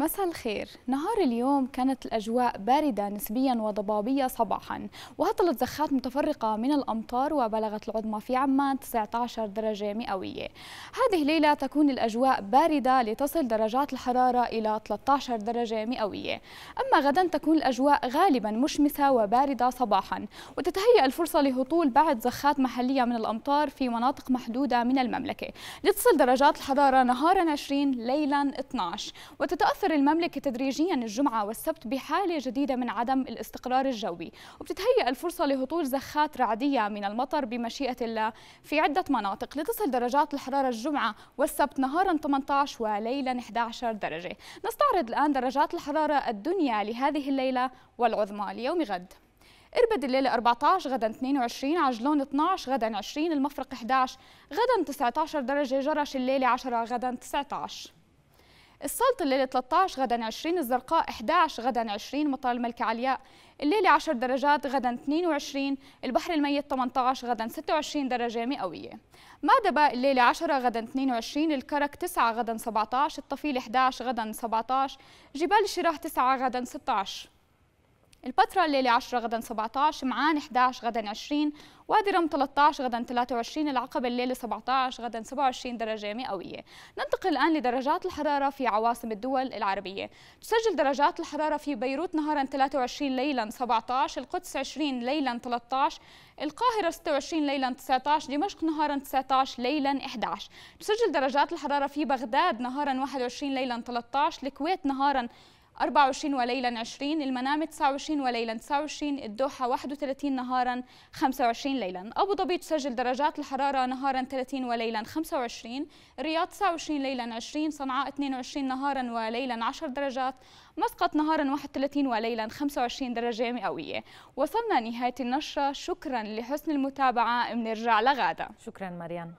مساء الخير نهار اليوم كانت الأجواء باردة نسبيا وضبابية صباحا وهطلت زخات متفرقة من الأمطار وبلغت العظمى في عمان 19 درجة مئوية هذه الليلة تكون الأجواء باردة لتصل درجات الحرارة إلى 13 درجة مئوية أما غدا تكون الأجواء غالبا مشمسة وباردة صباحا وتتهيأ الفرصة لهطول بعض زخات محلية من الأمطار في مناطق محدودة من المملكة لتصل درجات الحرارة نهارا 20 ليلا 12 وتتأثر تفكر المملكة تدريجيا الجمعة والسبت بحالة جديدة من عدم الاستقرار الجوي وبتتهيأ الفرصة لهطول زخات رعدية من المطر بمشيئة الله في عدة مناطق لتصل درجات الحرارة الجمعة والسبت نهارا 18 وليلا 11 درجة نستعرض الآن درجات الحرارة الدنيا لهذه الليلة والعظمى ليوم غد إربد الليلة 14 غدا 22 عجلون 12 غدا 20 المفرق 11 غدا 19 درجة جرش الليلة 10 غدا 19 السلط الليلة 13 غدا 20 الزرقاء 11 غدا 20 مطار الملكة علياء الليلة 10 درجات غدا 22 البحر الميت 18 غدا 26 درجة مئوية مادبا الليلة 10 غدا 22 الكرك 9 غدا 17 الطفيل 11 غدا 17 جبال الشراح 9 غدا 16 البتراء الليلة 10 غدا 17 معان 11 غدا 20 وادي رم 13 غدا 23 العقبة الليلة 17 غدا 27 درجة مئوية ننتقل الآن لدرجات الحرارة في عواصم الدول العربية تسجل درجات الحرارة في بيروت نهارا 23 ليلا 17 القدس 20 ليلا 13 القاهرة 26 ليلا 19 دمشق نهارا 19 ليلا 11 تسجل درجات الحرارة في بغداد نهارا 21 ليلا 13 الكويت نهارا 24 وليلا 20 المنامة 29 وليلا 29 الدوحة 31 نهارا 25 ليلا أبو ظبي تسجل درجات الحرارة نهارا 30 وليلا 25 الرياض 29 ليلا 20 صنعاء 22 نهارا وليلا 10 درجات مسقط نهارا 31 وليلا 25 درجة مئوية وصلنا نهاية النشرة شكرا لحسن المتابعة بنرجع لغادة شكرا مريم